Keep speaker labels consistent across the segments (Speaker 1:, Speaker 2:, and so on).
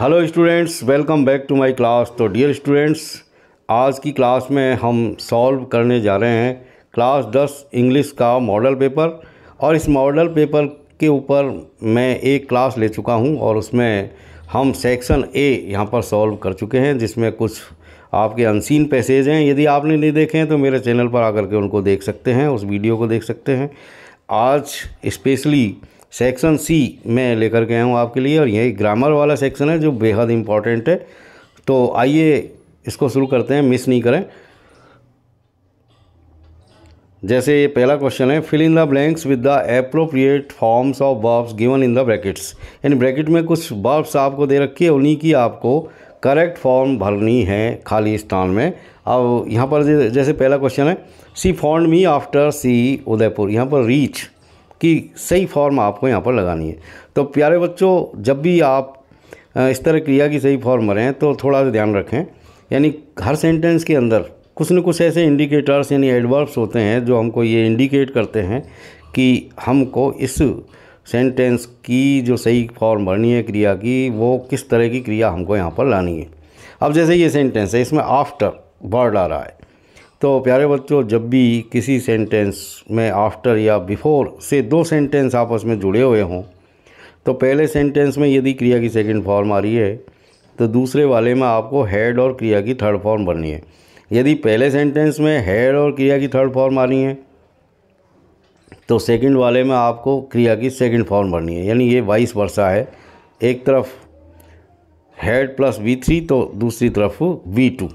Speaker 1: hello students welcome back to my class तो dear students आज की क्लास में हम सॉल्व करने जा रहे हैं क्लास दस इंग्लिश का मॉडल पेपर और इस मॉडल पेपर के ऊपर मैं एक क्लास ले चुका हूं और उसमें हम सेक्शन ए यहां पर सॉल्व कर चुके हैं जिसमें कुछ आपके अनसीन पैसेज हैं यदि आपने नहीं देखे हैं तो मेरे चैनल पर आकर के उनको देख सकते हैं उस वीडियो को देख सकते हैं आज स्पेशली सेक्शन सी में लेकर आया हूँ आपके लिए और यही ग्रामर वाला सेक्शन है जो बेहद इम्पॉर्टेंट है तो आइए इसको शुरू करते हैं मिस नहीं करें जैसे ये पहला क्वेश्चन है fill in the blanks with the appropriate forms of verbs given in the brackets यानी ब्रैकेट में कुछ वर्ब्स आपको दे रखी है उन्हीं की आपको करेक्ट फॉर्म भरनी है खाली स्थान में अब यहाँ पर जैसे पहला क्वेश्चन है she found me after she Udaipur यहाँ पर रीच कि सही फॉर्म आपको यहाँ पर लगानी है तो प्यारे बच्चों जब भी आप इस तरह क्रिया की सही फॉर्म भरें तो थोड़ा सा ध्यान रखें यानी हर सेंटेंस के अंदर कुछ न कुछ ऐसे इंडिकेटर्स यानी एडवर्ब्स होते हैं जो हमको ये इंडिकेट करते हैं कि हमको इस सेंटेंस की जो सही फॉर्म भरनी है क्रिया की वो किस तरह की क्रिया हमको यहाँ पर लानी है अब जैसे ये सेंटेंस है इसमें आफ्टर वर्ड आ रहा है तो प्यारे बच्चों जब भी किसी सेंटेंस में आफ्टर या बिफोर से दो सेंटेंस आपस में जुड़े हुए हों तो पहले सेंटेंस में यदि क्रिया की सेकंड फॉर्म आ रही है तो दूसरे वाले में आपको हेड और क्रिया की थर्ड फॉर्म भरनी है यदि पहले सेंटेंस में हेड और क्रिया की थर्ड फॉर्म आनी है तो सेकंड वाले में आपको क्रिया की सेकंड फॉर्म भरनी है यानी ये बाईस वर्षा है एक तरफ हेड प्लस वी थ्री तो दूसरी तरफ वी टू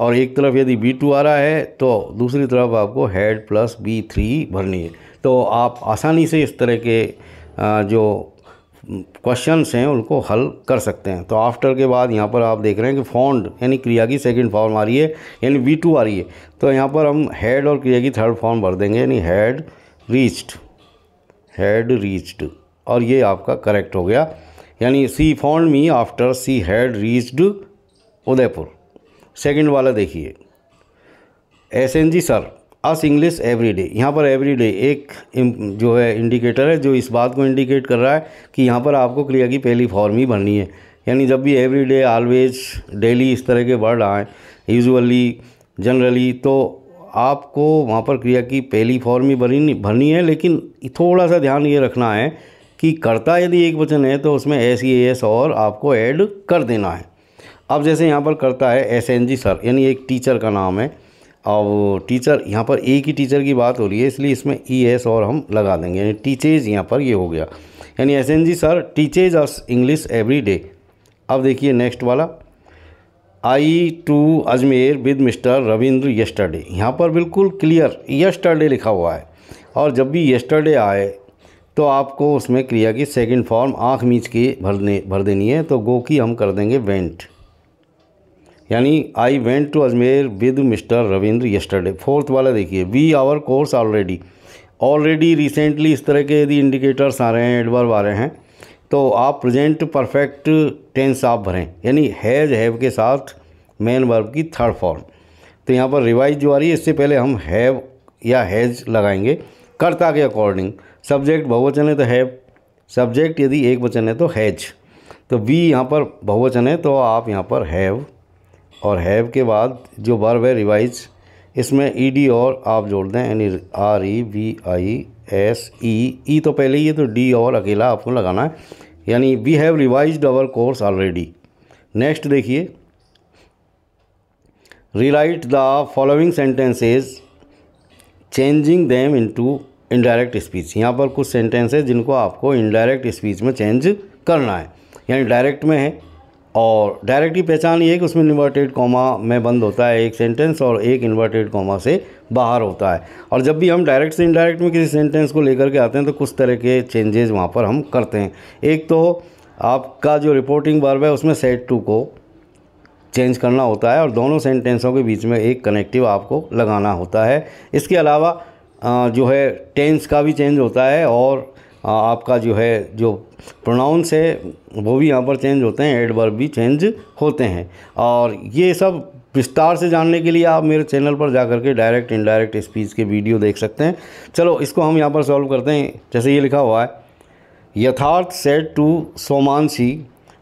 Speaker 1: और एक तरफ यदि बी टू आ रहा है तो दूसरी तरफ आपको हेड प्लस बी थ्री भरनी है तो आप आसानी से इस तरह के जो क्वेश्चंस हैं उनको हल कर सकते हैं तो आफ्टर के बाद यहाँ पर आप देख रहे हैं कि फॉन्ड यानी क्रिया की सेकंड फॉर्म आ रही है यानी वी टू आ रही है तो यहाँ पर हम हेड और क्रिया की थर्ड फॉर्म भर देंगे यानी हेड रीच्ड हेड रीच्ड और ये आपका करेक्ट हो गया यानी she found me after she had reached Udaipur second वाला देखिए S N G sir us English every day यहाँ पर एवरी डे एक जो है इंडिकेटर है जो इस बात को इंडिकेट कर रहा है कि यहाँ पर आपको क्रिया की पहली फॉर्म ही भरनी है यानी जब भी एवरी डे ऑलवेज डेली इस तरह के वर्ड आएँ यूजुअली जनरली तो आपको वहाँ पर क्रिया की पहली फॉर्म ही भरनी भरनी है लेकिन थोड़ा सा ध्यान ये रखना है कि कर्ता यदि एक वचन है तो उसमें एस ई एस और आपको ऐड कर देना है अब जैसे यहाँ पर करता है एस एन जी सर यानी एक टीचर का नाम है अब टीचर यहाँ पर एक ही टीचर की बात हो रही है इसलिए इसमें ई e एस और हम लगा देंगे यानी टीचेज यहाँ पर ये यह हो गया यानी S N G sir teaches us English every day अब देखिए नेक्स्ट वाला I to Ajmer with mister Ravindra yesterday यहाँ पर बिल्कुल क्लियर यस्टरडे लिखा हुआ है और जब भी यस्टरडे आए तो आपको उसमें क्रिया की सेकंड फॉर्म आँख मीच के भरने भर देनी है तो गो की हम कर देंगे वेंट यानी I went to Ajmer with mister Ravindra yesterday fourth वाला देखिए we our course already already recently इस तरह के यदि इंडिकेटर्स आ रहे हैं एडवर्ब आ रहे हैं तो आप प्रेजेंट परफेक्ट टेंस आप भरें यानी हैज़ हैव के साथ मेन वर्ब की थर्ड फॉर्म तो यहाँ पर रिवाइज जो आ रही है इससे पहले हम हैव या हैज़ लगाएंगे कर्ता के अकॉर्डिंग सब्जेक्ट बहुवचन है तो हैव सब्जेक्ट यदि एक वचन है तो हैज तो वी यहाँ पर बहुवचन है तो आप यहाँ पर हैव और हैव के बाद जो वर्ब है रिवाइज इसमें ई e डी और आप जोड़ दें यानी R E V I S E E तो पहले ही है तो डी और अकेला आपको लगाना है यानी we have revise our course already next देखिए rewrite the following sentences changing them into indirect speech यहाँ पर कुछ सेंटेंसेज जिनको आपको इनडायरेक्ट स्पीच में चेंज करना है यानी डायरेक्ट में है और डायरेक्टली पहचान ये है कि उसमें इन्वर्टेड कॉमा में बंद होता है एक सेंटेंस और एक इन्वर्टेड कॉमा से बाहर होता है और जब भी हम डायरेक्ट से इनडायरेक्ट में किसी सेंटेंस को लेकर के आते हैं तो कुछ तरह के चेंजेस वहाँ पर हम करते हैं एक तो आपका जो रिपोर्टिंग वर्ब है उसमें सेट टू को चेंज करना होता है और दोनों सेंटेंसों के बीच में एक कनेक्टिव आपको लगाना होता है इसके अलावा जो है टेंस का भी चेंज होता है और आपका जो है जो प्रोनाउंस है वो भी यहाँ पर चेंज होते हैं एडवर्ब भी चेंज होते हैं और ये सब विस्तार से जानने के लिए आप मेरे चैनल पर जा के डायरेक्ट इनडायरेक्ट स्पीच के वीडियो देख सकते हैं चलो इसको हम यहाँ पर सॉल्व करते हैं जैसे ये लिखा हुआ है Yatharth said to she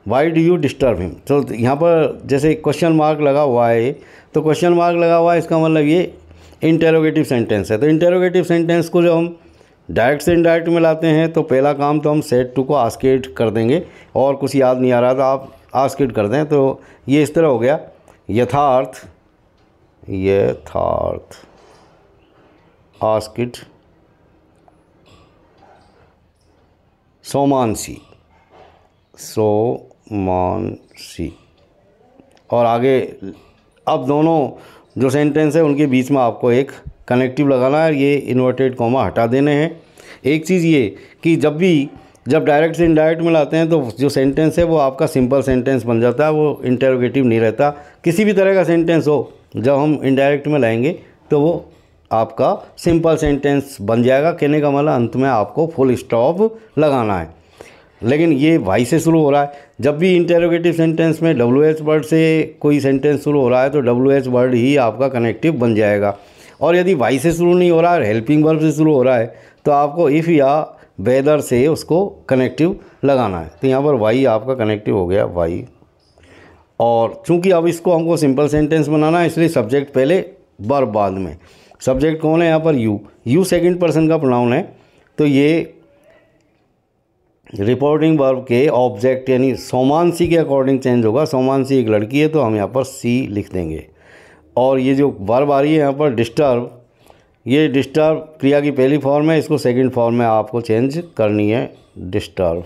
Speaker 1: why do you disturb him तो यहाँ पर जैसे क्वेश्चन मार्क लगा हुआ है तो क्वेश्चन मार्क लगा हुआ है इसका मतलब ये इंटेरोगेटिव सेंटेंस है तो इंटेरोगेटिव सेंटेंस को जब हम डायरेक्ट से इनडायरेक्ट में लाते हैं तो पहला काम तो हम सेट टू को आस्केट कर देंगे और कुछ याद नहीं आ रहा था आप आस्केट कर दें तो ये इस तरह हो गया यथार्थ यथार्थ आस्किट सोमानसी सोमानसी और आगे अब दोनों जो सेंटेंस है उनके बीच में आपको एक कनेक्टिव लगाना है ये इन्वर्टेड कॉमा हटा देने हैं एक चीज़ ये कि जब भी जब डायरेक्ट से इनडायरेक्ट में लाते हैं तो जो सेंटेंस है वो आपका सिंपल सेंटेंस बन जाता है वो इंटरोगेटिव नहीं रहता किसी भी तरह का सेंटेंस हो जब हम इनडायरेक्ट में लाएंगे तो वो आपका सिंपल सेंटेंस बन जाएगा कहने का मतलब अंत में आपको फुल स्टॉप लगाना है लेकिन ये वाई से शुरू हो रहा है जब भी इंटेरोगेटिव सेंटेंस में डब्ल्यू एच वर्ड से कोई सेंटेंस शुरू हो रहा है तो डब्ल्यू एच वर्ड ही आपका कनेक्टिव बन जाएगा और यदि वाई से शुरू नहीं हो रहा है हेल्पिंग वर्ब से शुरू हो रहा है तो आपको इफ़ या वेदर से उसको कनेक्टिव लगाना है तो यहाँ पर वाई आपका कनेक्टिव हो गया वाई और चूंकि अब इसको हमको सिंपल सेंटेंस बनाना है इसलिए सब्जेक्ट पहले बर्ब बाद में सब्जेक्ट कौन है यहाँ पर यू यू सेकेंड पर्सन का प्रोनाउन है तो ये रिपोर्टिंग वर्ब के ऑब्जेक्ट यानी सोमानसी के अकॉर्डिंग चेंज होगा सोमानसी एक लड़की है तो हम यहाँ पर सी लिख देंगे और ये जो वर्ब आ रही है यहाँ पर डिस्टर्ब ये डिस्टर्ब क्रिया की पहली फॉर्म है इसको सेकंड फॉर्म में आपको चेंज करनी है डिस्टर्ब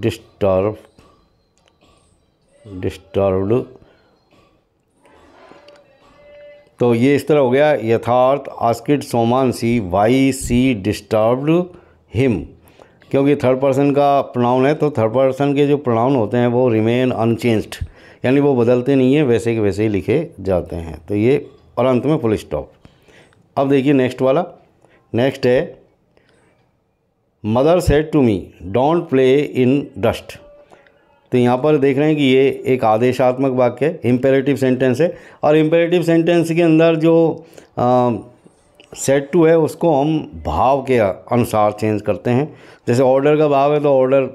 Speaker 1: डिस्टर्ब डिस्टर्ब्ड तो ये इस तरह हो गया Yatharth asked she why she disturbed him क्योंकि थर्ड पर्सन का प्रोनाउन है तो थर्ड पर्सन के जो प्रोनाउन होते हैं वो रिमेन अनचेंज्ड यानी वो बदलते नहीं हैं वैसे के वैसे ही लिखे जाते हैं तो ये और अंत में फुल स्टॉप अब देखिए नेक्स्ट वाला नेक्स्ट है mother said to me don't play in dust तो यहाँ पर देख रहे हैं कि ये एक आदेशात्मक वाक्य है इम्पेरेटिव सेंटेंस है और इम्पेरेटिव सेंटेंस के अंदर जो सेट टू है उसको हम भाव के अनुसार चेंज करते हैं जैसे ऑर्डर का भाव है तो ऑर्डर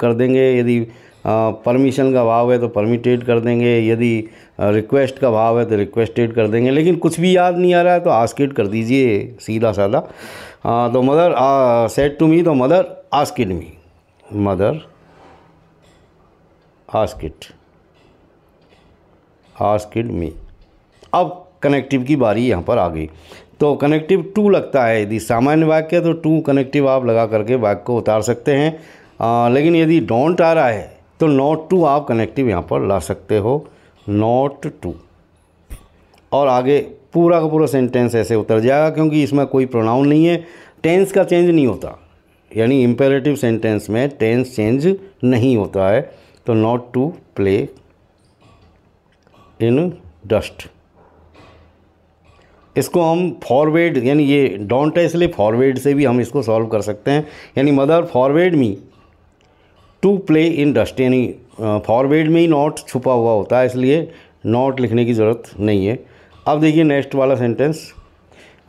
Speaker 1: कर देंगे यदि परमिशन का भाव है तो परमिटेड कर देंगे यदि रिक्वेस्ट का भाव है तो रिक्वेस्टेड कर देंगे लेकिन कुछ भी याद नहीं आ रहा है तो आस्किड कर दीजिए सीधा साधा तो मदर सेट टू मी तो मदर आस्किड मी मदर आस्किट आस्किड मी अब कनेक्टिव की बारी यहाँ पर आ गई तो कनेक्टिव टू लगता है यदि सामान्य वाक्य तो टू कनेक्टिव आप लगा करके वाक्य को उतार सकते हैं आ, लेकिन यदि डोंट आ रहा है तो नोट टू आप कनेक्टिव यहाँ पर ला सकते हो नोट टू और आगे पूरा का पूरा सेंटेंस ऐसे उतर जाएगा क्योंकि इसमें कोई प्रोनाउन नहीं है टेंस का चेंज नहीं होता यानी इम्पेरेटिव सेंटेंस में टेंस चेंज नहीं होता है तो not to play in dust इसको हम फॉरवर्ड यानी ये डोंट है इसलिए फॉरवर्ड से भी हम इसको सॉल्व कर सकते हैं यानी mother forward me to play in dust यानी फॉरवर्ड में ही नॉट छुपा हुआ होता है इसलिए नॉट लिखने की ज़रूरत नहीं है अब देखिए नेक्स्ट वाला सेंटेंस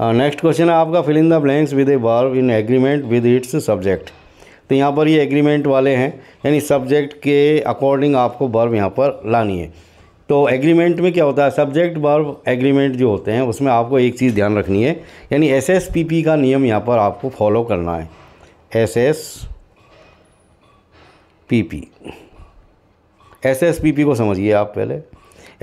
Speaker 1: नेक्स्ट क्वेश्चन है आपका fill in the blanks with a verb in agreement with its subject तो यहाँ पर ये एग्रीमेंट वाले हैं यानी सब्जेक्ट के अकॉर्डिंग आपको वर्ब यहाँ पर लानी है तो एग्रीमेंट में क्या होता है सब्जेक्ट वर्ब एग्रीमेंट जो होते हैं उसमें आपको एक चीज़ ध्यान रखनी है यानी एस एस पी पी का नियम यहाँ पर आपको फॉलो करना है एस एस पीपी एसएसपीपी को समझिए आप पहले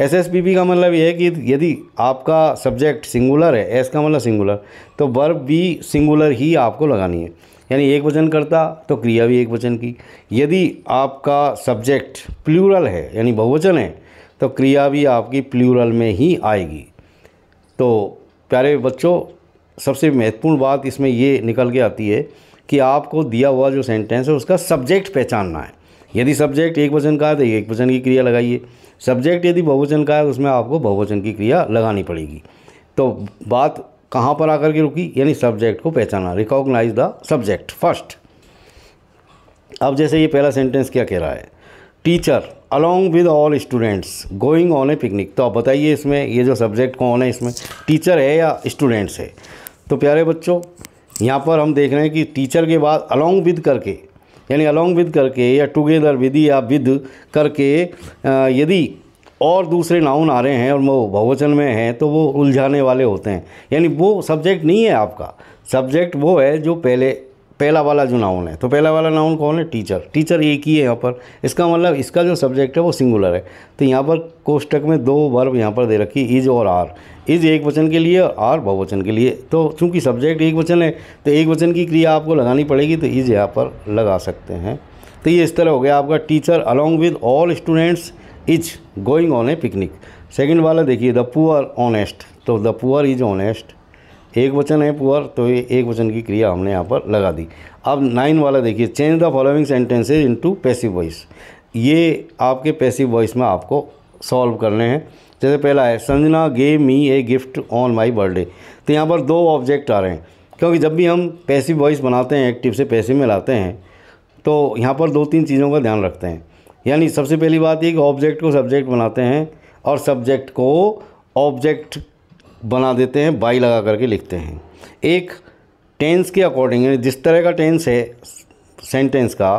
Speaker 1: एसएसपीपी का मतलब ये है कि यदि आपका सब्जेक्ट सिंगुलर है एस का मतलब सिंगुलर तो वर्ब भी सिंगुलर ही आपको लगानी है यानी एक वचन करता तो क्रिया भी एक वचन की यदि आपका सब्जेक्ट प्लूरल है यानी बहुवचन है तो क्रिया भी आपकी प्लूरल में ही आएगी तो प्यारे बच्चों सबसे महत्वपूर्ण बात इसमें ये निकल के आती है कि आपको दिया हुआ जो सेंटेंस है उसका सब्जेक्ट पहचानना है यदि सब्जेक्ट एक वचन का है तो एक वचन की क्रिया लगाइए सब्जेक्ट यदि बहुवचन का है उसमें आपको बहुवचन की क्रिया लगानी पड़ेगी तो बात कहाँ पर आकर के रुकी यानी सब्जेक्ट को पहचाना रिकॉग्नाइज द सब्जेक्ट फर्स्ट अब जैसे ये पहला सेंटेंस क्या कह रहा है teacher along with all students going on a picnic तो आप बताइए इसमें ये जो सब्जेक्ट कौन है इसमें टीचर है या स्टूडेंट्स है तो प्यारे बच्चों यहाँ पर हम देख रहे हैं कि टीचर के बाद अलॉन्ग विद करके यानी अलॉन्ग विद करके या टुगेदर विद या विद करके यदि और दूसरे नाउन आ रहे हैं और वो बहुवचन में हैं तो वो उलझाने वाले होते हैं यानी वो सब्जेक्ट नहीं है आपका सब्जेक्ट वो है जो पहले पहला वाला जो नाउन है तो पहला वाला नाउन कौन है टीचर टीचर एक ही है यहाँ पर इसका मतलब इसका जो सब्जेक्ट है वो सिंगुलर है तो यहाँ पर कोष्टक में दो वर्ब यहाँ पर दे रखी इज और आर इज एक वचन के लिए और आर बहुवचन के लिए तो चूंकि सब्जेक्ट एक वचन है तो एक वचन की क्रिया आपको लगानी पड़ेगी तो इज यहाँ पर लगा सकते हैं तो ये इस तरह हो गया आपका teacher along with all students is going on a picnic second वाला देखिए द पुअर ऑनेस्ट तो द पुअर इज ऑनेस्ट एक वचन है पुअर तो ये एक वचन की क्रिया हमने यहाँ पर लगा दी अब नाइन वाला देखिए change the following sentences into passive voice ये आपके पैसिव वॉइस में आपको सॉल्व करने हैं जैसे पहला है Sanjana gave me a gift on my birthday तो यहाँ पर दो ऑब्जेक्ट आ रहे हैं क्योंकि जब भी हम पैसिव वॉइस बनाते हैं एक्टिव से पैसिव में लाते हैं तो यहाँ पर दो तीन चीज़ों का ध्यान रखते हैं यानी सबसे पहली बात ये कि ऑब्जेक्ट को सब्जेक्ट बनाते हैं और सब्जेक्ट को ऑब्जेक्ट बना देते हैं बाई लगा करके लिखते हैं एक टेंस के अकॉर्डिंग यानी जिस तरह का टेंस है सेंटेंस का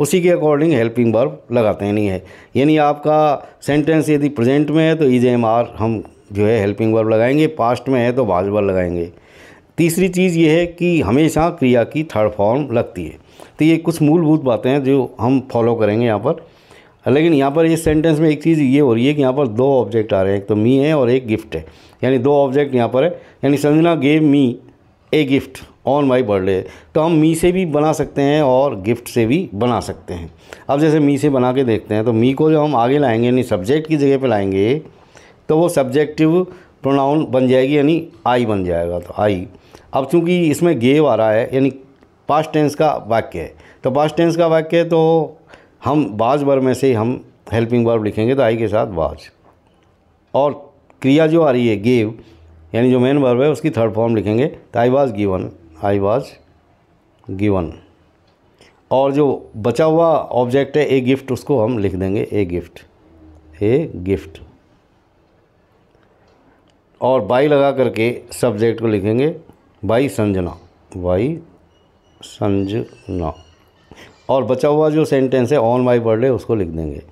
Speaker 1: उसी के अकॉर्डिंग हेल्पिंग वर्ब लगाते हैं नहीं है यानी आपका सेंटेंस यदि प्रेजेंट में है तो इज एम आर हम जो है हेल्पिंग वर्ब लगाएंगे पास्ट में है तो वाज वर्ब लगाएंगे तीसरी चीज़ ये है कि हमेशा क्रिया की थर्ड फॉर्म लगती है तो ये कुछ मूलभूत बातें हैं जो हम फॉलो करेंगे यहाँ पर लेकिन यहाँ पर इस सेंटेंस में एक चीज़ ये हो रही है कि यहाँ पर दो ऑब्जेक्ट आ रहे हैं एक तो मी है और एक गिफ्ट है यानी दो ऑब्जेक्ट यहाँ पर है यानी Sanjana gave me a gift on my birthday तो हम मी से भी बना सकते हैं और गिफ्ट से भी बना सकते हैं अब जैसे मी से बना के देखते हैं तो मी को जब हम आगे लाएंगे यानी सब्जेक्ट की जगह पे लाएंगे तो वो सब्जेक्टिव प्रोनाउन बन जाएगी यानी आई बन जाएगा तो आई अब चूंकि इसमें गेव आ रहा है यानी पास्ट टेंस का वाक्य है तो पास्ट टेंस का वाक्य है तो हम बाज वर में से हम हेल्पिंग वर्ब लिखेंगे तो आई के साथ बाज और क्रिया जो आ रही है गेव यानी जो मेन वर्ब है उसकी थर्ड फॉर्म लिखेंगे तो I was given I was given और जो बचा हुआ ऑब्जेक्ट है ए गिफ्ट उसको हम लिख देंगे ए गिफ्ट ए गिफ्ट और बाई लगा करके सब्जेक्ट को लिखेंगे बाई संजना बाई संजना और बचा हुआ जो सेंटेंस है ऑन माई बर्थडे उसको लिख देंगे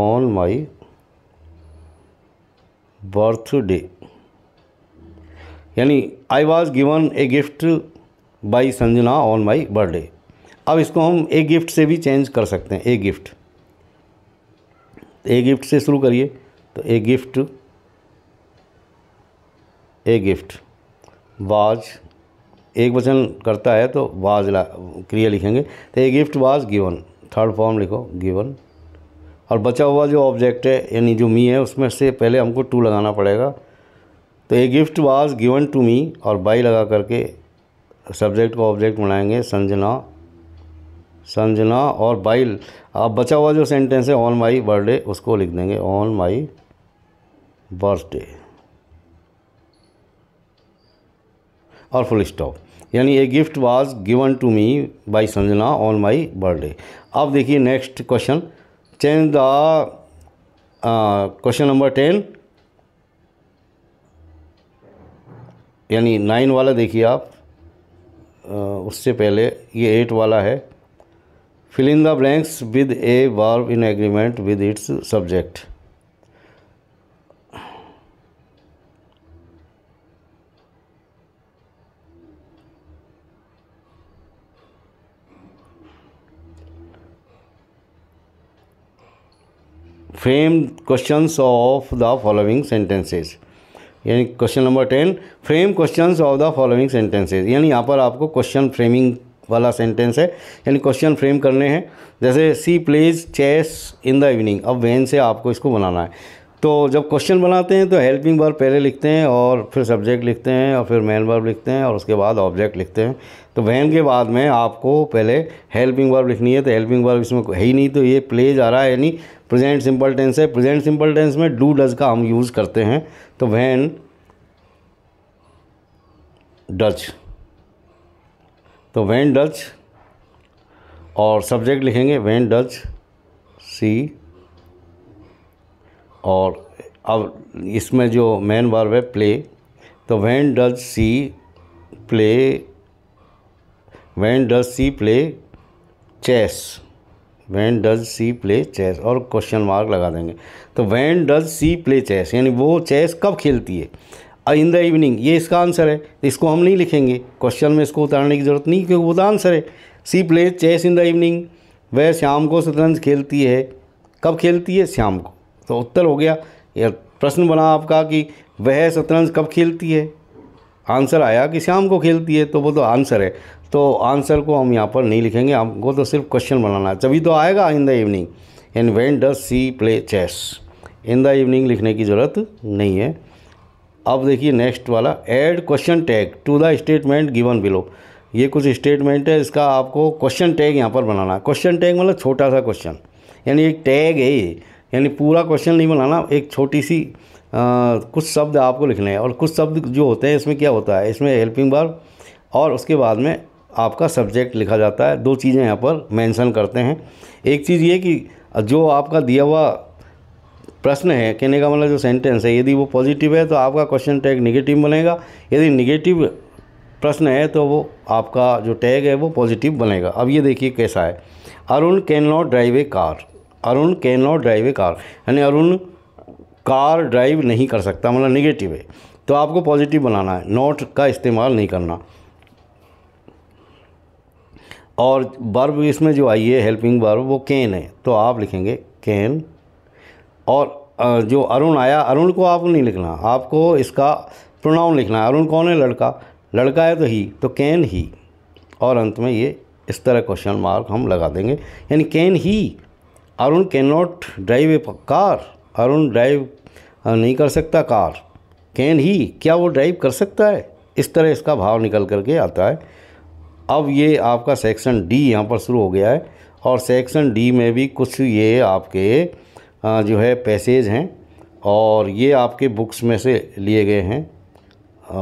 Speaker 1: ऑन माई बर्थडे यानी I was given a gift by Sanjana on my birthday अब इसको हम ए गिफ्ट से भी चेंज कर सकते हैं ए गिफ्ट ए गिफ्ट से शुरू करिए तो a gift a gift was एक वचन करता है तो वाज ला क्रिया लिखेंगे तो a gift was given third form लिखो गिवन और बचा हुआ जो ऑब्जेक्ट है यानी जो मी है उसमें से पहले हमको टू लगाना पड़ेगा तो a gift was given to me और बाई लगा करके सब्जेक्ट को ऑब्जेक्ट बनाएंगे संजना संजना और बाई अब बचा हुआ जो सेंटेंस है ऑन माई बर्थडे उसको लिख देंगे ऑन माई बर्थडे और फुल स्टॉप यानी a gift was given to me by Sanjana on my birthday अब देखिए next question change the question number ten यानी नाइन वाला देखिए आप uh, उससे पहले ये एट वाला है fill in the blanks with a verb in agreement with its subject frame question of the following sentences यानी question number ten frame question of the following sentences यानी यहाँ पर आपको क्वेश्चन फ्रेमिंग वाला सेंटेंस है यानी क्वेश्चन फ्रेम करने हैं जैसे she plays chess in the evening अब वैन से आपको इसको बनाना है तो जब क्वेश्चन बनाते हैं तो हेल्पिंग वर्ब पहले लिखते हैं और फिर सब्जेक्ट लिखते हैं और फिर मेन वर्ब लिखते हैं और उसके बाद ऑब्जेक्ट लिखते हैं तो वैन के बाद में आपको पहले हेल्पिंग वर्ब लिखनी है तो हेल्पिंग वर्ब इसमें है ही नहीं तो ये प्ले जा रहा है यानी प्रेजेंट सिंपल टेंस है प्रेजेंट सिंपल टेंस में डू डज का हम यूज़ करते हैं तो वैन डच तो वैन डच और सब्जेक्ट लिखेंगे वैन डच सी और अब इसमें जो मेन वर्ब है प्ले तो when does she play when does she play chess when does she play chess और क्वेश्चन मार्क लगा देंगे तो when does she play chess यानी वो चेस कब खेलती है इन द इवनिंग ये इसका आंसर है इसको हम नहीं लिखेंगे क्वेश्चन में इसको उतारने की ज़रूरत नहीं क्योंकि वो तो आंसर है she play chess in the evening वह शाम को शतरंज खेलती है कब खेलती है शाम को तो उत्तर हो गया यह प्रश्न बना आपका कि वह शतरंज कब खेलती है आंसर आया कि शाम को खेलती है तो वो तो आंसर है तो आंसर को हम यहाँ पर नहीं लिखेंगे हमको तो सिर्फ क्वेश्चन बनाना है तभी तो आएगा in the evening and when does she play chess in the evening लिखने की ज़रूरत नहीं है अब देखिए नेक्स्ट वाला add question tag to the statement given below ये कुछ स्टेटमेंट है इसका आपको क्वेश्चन टैग यहाँ पर बनाना है क्वेश्चन टैग मतलब छोटा सा क्वेश्चन यानी एक टैग है यानी पूरा क्वेश्चन नहीं बनाना एक छोटी सी आ, कुछ शब्द आपको लिखने हैं और कुछ शब्द जो होते हैं इसमें क्या होता है इसमें हेल्पिंग बार और उसके बाद में आपका सब्जेक्ट लिखा जाता है दो चीज़ें यहाँ पर मेंशन करते हैं एक चीज़ ये कि जो आपका दिया हुआ प्रश्न है कहने का मतलब जो सेंटेंस है यदि वो पॉजिटिव है तो आपका क्वेश्चन टैग निगेटिव बनेगा यदि निगेटिव प्रश्न है तो वो आपका जो टैग है वो पॉजिटिव बनेगा अब ये देखिए कैसा है Arun can not drive a car Arun can not drive a car यानी अरुण कार ड्राइव नहीं कर सकता मतलब निगेटिव है तो आपको पॉजिटिव बनाना है नॉट का इस्तेमाल नहीं करना और बर्ब इसमें जो आई है हेल्पिंग बर्ब वो कैन है तो आप लिखेंगे कैन और जो अरुण आया अरुण को आप नहीं लिखना आपको इसका प्रोनाउन लिखना है अरुण कौन है लड़का लड़का है तो ही तो कैन ही और अंत में ये इस तरह क्वेश्चन मार्क हम लगा देंगे यानी can he Arun can not drive a car Arun drive नहीं कर सकता कार कैन ही क्या वो ड्राइव कर सकता है इस तरह इसका भाव निकल करके आता है अब ये आपका सेक्शन डी यहाँ पर शुरू हो गया है और सेक्शन डी में भी कुछ ये आपके जो है पैसेज हैं और ये आपके बुक्स में से लिए गए हैं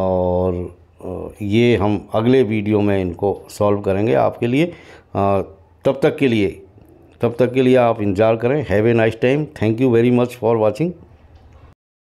Speaker 1: और ये हम अगले वीडियो में इनको सॉल्व करेंगे आपके लिए तब तक के लिए तब तक के लिए आप इंतज़ार करें have a nice time thank you very much for watching